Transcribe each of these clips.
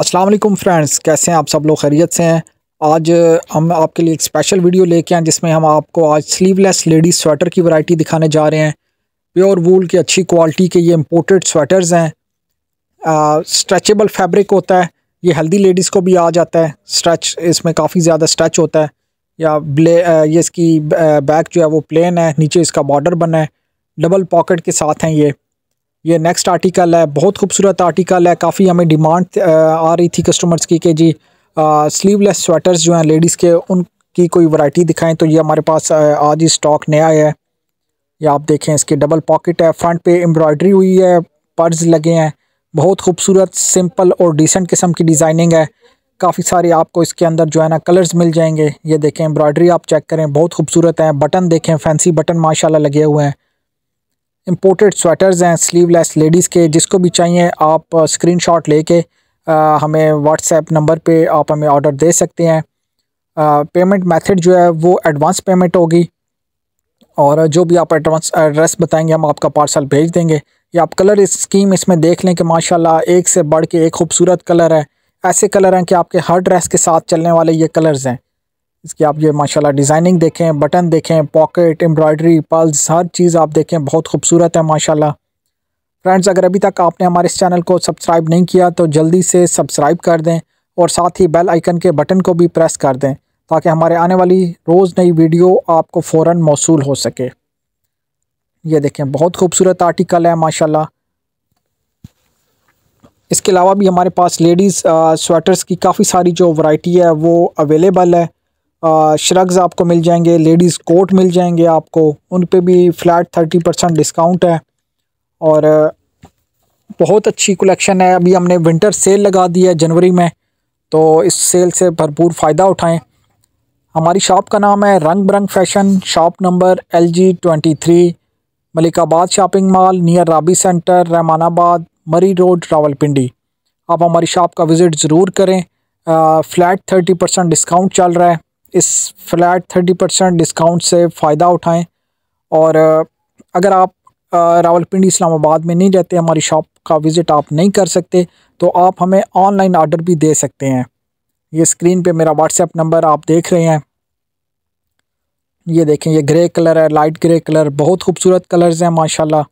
अस्सलाम वालेकुम फ्रेंड्स कैसे हैं आप सब लोग खैरियत से हैं आज हम आपके लिए एक स्पेशल वीडियो लेके आए जिसमें हम आपको आज स्लीवलेस लेडीज़ स्वेटर की वैरायटी दिखाने जा रहे हैं प्योर वूल के अच्छी क्वालिटी के ये इम्पोर्टेड स्वेटर्स हैं स्ट्रेचेबल फैब्रिक होता है ये हेल्दी लेडीज़ को भी आ जाता है स्ट्रेच इसमें काफ़ी ज़्यादा स्ट्रेच होता है या ब्ले आ, ये इसकी बैक जो है वो प्लेन है नीचे इसका बॉर्डर बना है डबल पॉकेट के साथ हैं ये ये नेक्स्ट आर्टिकल है बहुत खूबसूरत आर्टिकल है काफ़ी हमें डिमांड आ रही थी कस्टमर्स की कि जी स्लीवलेस स्वेटर्स जो हैं लेडीज़ के उनकी कोई वैरायटी दिखाएं तो ये हमारे पास आज ही स्टॉक नया है ये आप देखें इसके डबल पॉकेट है फ्रंट पे एम्ब्रॉयडरी हुई है पर्ज लगे हैं बहुत खूबसूरत सिंपल और डिसेंट किस्म की डिज़ाइनिंग है काफ़ी सारे आपको इसके अंदर जो है ना कलर्स मिल जाएंगे ये देखें एम्ब्रॉयडरी आप चेक करें बहुत खूबसूरत हैं बटन देखें फैंसी बटन माशाल्लाह लगे हुए हैं इम्पोर्टेड स्वेटर्स हैं स्लीवलेस लेडीज़ के जिसको भी चाहिए आप स्क्रीनशॉट uh, लेके uh, हमें व्हाट्सएप नंबर पे आप हमें ऑर्डर दे सकते हैं पेमेंट uh, मेथड जो है वो एडवांस पेमेंट होगी और जो भी आप एडवांस एड्रेस बताएंगे हम आपका पार्सल भेज देंगे या आप कलर स्कीम इसमें देख लें कि माशाल्लाह एक से बढ़ के एक खूबसूरत कलर है ऐसे कलर हैं कि आपके हर ड्रेस के साथ चलने वाले ये कलर्स हैं इसकी आप ये माशाल्लाह डिज़ाइनिंग देखें बटन देखें पॉकेट एम्ब्रॉयडरी पल्स हर चीज़ आप देखें बहुत खूबसूरत है माशाल्लाह फ्रेंड्स अगर अभी तक आपने हमारे इस चैनल को सब्सक्राइब नहीं किया तो जल्दी से सब्सक्राइब कर दें और साथ ही बेल आइकन के बटन को भी प्रेस कर दें ताकि हमारे आने वाली रोज़ नई वीडियो आपको फ़ौर मौसू हो सके ये देखें बहुत खूबसूरत आर्टिकल है माशा इसके अलावा भी हमारे पास लेडीज़ स्वेटर्स की काफ़ी सारी जो वाइटी है वो अवेलेबल है श्रग्स आपको मिल जाएंगे लेडीज़ कोट मिल जाएंगे आपको उन पे भी फ़्लैट थर्टी परसेंट डिस्काउंट है और बहुत अच्छी कलेक्शन है अभी हमने विंटर सेल लगा दी है जनवरी में तो इस सेल से भरपूर फ़ायदा उठाएं हमारी शॉप का नाम है Rang Barang fashion shop number L G twenty three Malikabad shopping mall near Rabi centre Rehmanabad Murree road Rawalpindi आप हमारी शॉप का विज़िट ज़रूर करें फ़्लैट थर्टी परसेंट डिस्काउंट चल रहा है इस फ्लैट थर्टी परसेंट डिस्काउंट से फ़ायदा उठाएं और अगर आप रावलपिंडी इस्लामाबाद में नहीं रहते हमारी शॉप का विज़िट आप नहीं कर सकते तो आप हमें ऑनलाइन आर्डर भी दे सकते हैं ये स्क्रीन पे मेरा व्हाट्सएप नंबर आप देख रहे हैं ये देखें ये ग्रे कलर है लाइट ग्रे कलर बहुत खूबसूरत कलर्स हैं माशा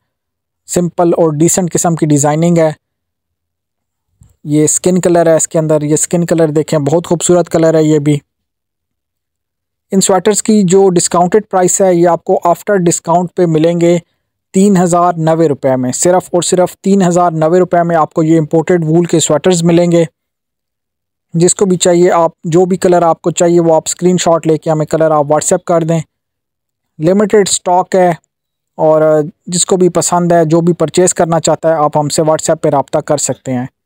सिंपल और डिसेंट किस्म की डिज़ाइनिंग है ये स्किन कलर है इसके अंदर ये स्किन कलर देखें बहुत खूबसूरत कलर है ये भी इन स्वेटर्स की जो डिस्काउंटेड प्राइस है ये आपको आफ्टर डिस्काउंट पे मिलेंगे तीन हज़ार नवे रुपये में सिर्फ़ और सिर्फ तीन हज़ार नवे रुपये में आपको ये इम्पोर्टेड वूल के स्वेटर्स मिलेंगे जिसको भी चाहिए आप जो भी कलर आपको चाहिए वो आप स्क्रीन शॉट लेके हमें कलर आप व्हाट्सएप कर दें लिमिटेड स्टॉक है और जिसको भी पसंद है जो भी परचेज़ करना चाहता है आप हमसे व्हाट्सएप पर रबता कर सकते हैं